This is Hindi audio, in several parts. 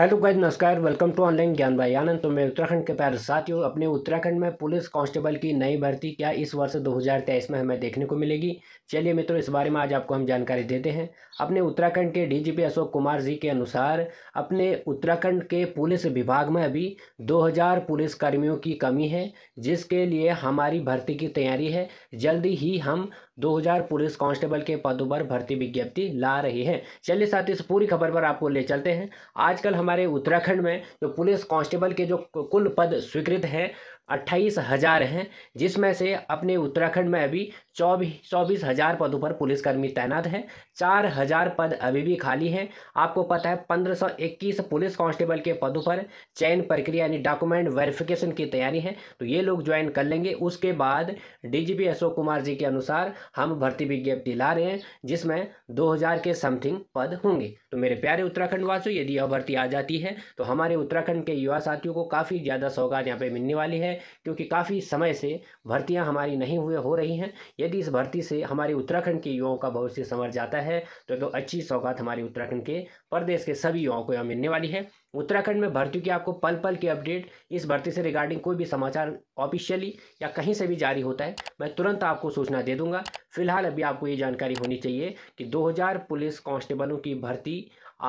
हेलो गाइज नमस्कार वेलकम टू ऑनलाइन ज्ञान भाई आनंद तो मैं उत्तराखंड के प्यारे साथियों अपने उत्तराखंड में पुलिस कांस्टेबल की नई भर्ती क्या इस वर्ष 2023 में हमें देखने को मिलेगी चलिए मित्रों इस बारे में आज आपको हम जानकारी देते हैं अपने उत्तराखंड के डीजीपी अशोक कुमार जी के अनुसार अपने उत्तराखंड के पुलिस विभाग में अभी दो पुलिस कर्मियों की कमी है जिसके लिए हमारी भर्ती की तैयारी है जल्दी ही हम 2000 पुलिस कांस्टेबल के पदों पर भर्ती विज्ञप्ति ला रही है चलिए साथ इस पूरी खबर पर आपको ले चलते हैं आजकल हमारे उत्तराखंड में जो पुलिस कांस्टेबल के जो कुल पद स्वीकृत हैं अट्ठाईस हज़ार हैं जिसमें से अपने उत्तराखंड में अभी चौबीस चौबीस हज़ार पदों पर पुलिसकर्मी तैनात हैं चार हज़ार पद अभी भी खाली हैं आपको पता है पंद्रह सौ इक्कीस पुलिस कांस्टेबल के पदों पर चयन प्रक्रिया यानी डॉक्यूमेंट वेरिफिकेशन की तैयारी है तो ये लोग ज्वाइन कर लेंगे उसके बाद डीजीपी अशोक कुमार जी के अनुसार हम भर्ती विज्ञप्ति ला रहे हैं जिसमें दो हज़ार के समथिंग पद होंगे तो मेरे प्यारे उत्तराखंड वासियों यदि यह भर्ती आ जाती है तो हमारे उत्तराखंड के युवा साथियों को काफ़ी ज़्यादा सौगात यहाँ पर मिलने वाली है क्योंकि काफ़ी समय से भर्तियां हमारी नहीं हुए हो रही हैं यदि इस भर्ती से हमारे उत्तराखंड के युवाओं का भविष्य संवर जाता है तो, तो अच्छी सौगात हमारे उत्तराखंड के प्रदेश के सभी युवाओं को यहाँ मिलने वाली है उत्तराखंड में भर्ती की आपको पल पल की अपडेट इस भर्ती से रिगार्डिंग कोई भी समाचार ऑफिशियली या कहीं से भी जारी होता है मैं तुरंत आपको सूचना दे दूंगा फिलहाल अभी आपको ये जानकारी होनी चाहिए कि दो पुलिस कांस्टेबलों की भर्ती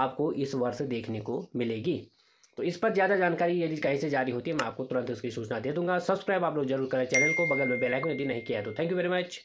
आपको इस वर्ष देखने को मिलेगी तो इस पर ज़्यादा जानकारी यदि कहीं से जारी होती है मैं आपको तुरंत उसकी सूचना दे दूंगा सब्सक्राइब आप लोग जरूर करें चैनल को बगल में बेलाइकन यदि नहीं किया तो थैंक यू वेरी मच